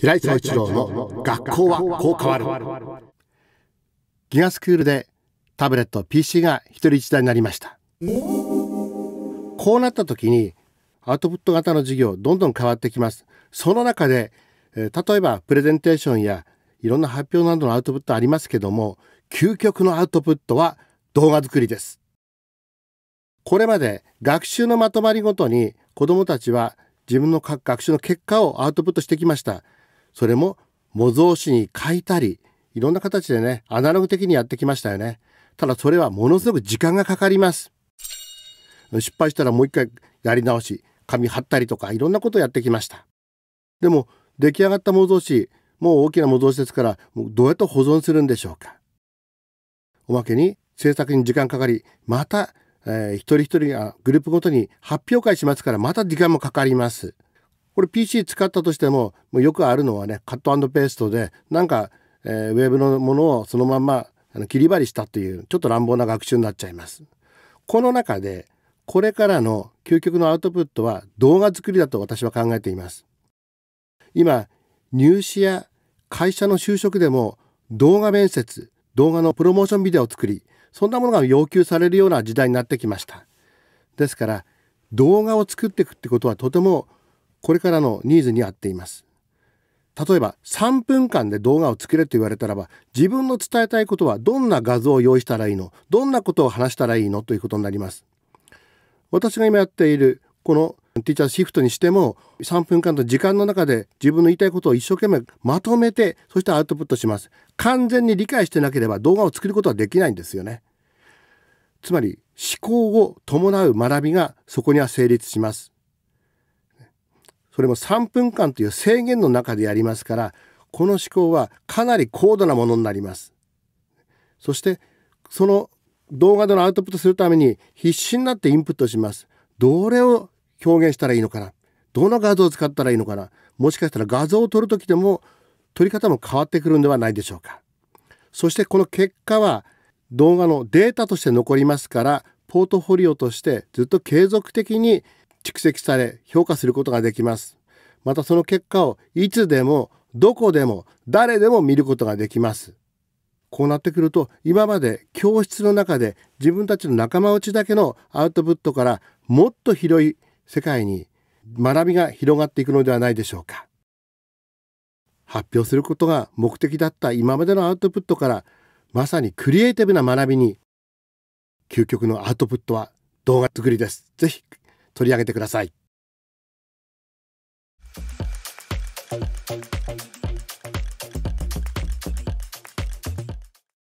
平井総一郎の学校はこう変わるギガスクールでタブレット PC が一人一台になりましたこうなった時にアウトプット型の授業どんどん変わってきますその中で例えばプレゼンテーションやいろんな発表などのアウトプットありますけども究極のアウトプットは動画作りですこれまで学習のまとまりごとに子どもたちは自分の学習の結果をアウトプットしてきましたそれも模造紙に書いたりいろんな形でねアナログ的にやってきましたよねただそれはものすごく時間がかかります失敗したらもう一回やり直し紙貼ったりとかいろんなことをやってきましたでも出来上がった模造紙もう大きな模造紙ですからもうどうやって保存するんでしょうかおまけに制作に時間かかりまた、えー、一人一人がグループごとに発表会しますからまた時間もかかりますこれ PC 使ったとしてももうよくあるのはねカットペーストでなんか、えー、ウェブのものをそのままあの切り張りしたというちょっと乱暴な学習になっちゃいます。この中でこれからの究極のアウトプットは動画作りだと私は考えています。今入試や会社の就職でも動画面接動画のプロモーションビデオを作りそんなものが要求されるような時代になってきましたですから動画を作っていくってことはとてもこれからのニーズに合っています。例えば3分間で動画を作れと言われたらば自分の伝えたいことはどんな画像を用意したらいいのどんなことを話したらいいのということになります私が今やっているこのティーチャーシフトにしても3分間の時間の中で自分の言いたいことを一生懸命まとめてそしてアウトプットします完全に理解してなければ動画を作ることはできないんですよねつまり思考を伴う学びがそこには成立しますそれも3分間という制限の中でやりますからこの思考はかなり高度なものになりますそしてその動画でのアウトプットするために必死になってインプットしますどれを表現したらいいのかなどの画像を使ったらいいのかなもしかしたら画像を撮る時でも撮り方も変わってくるんではないでしょうかそしてこの結果は動画のデータとして残りますからポートフォリオとしてずっと継続的に蓄積され評価することができます。またその結果をいつでもどこでも誰でも見ることができます。こうなってくると今まで教室の中で自分たちの仲間内だけのアウトプットからもっと広い世界に学びが広がっていくのではないでしょうか。発表することが目的だった今までのアウトプットからまさにクリエイティブな学びに究極のアウトプットは動画作りです。ぜひ取り上げてください。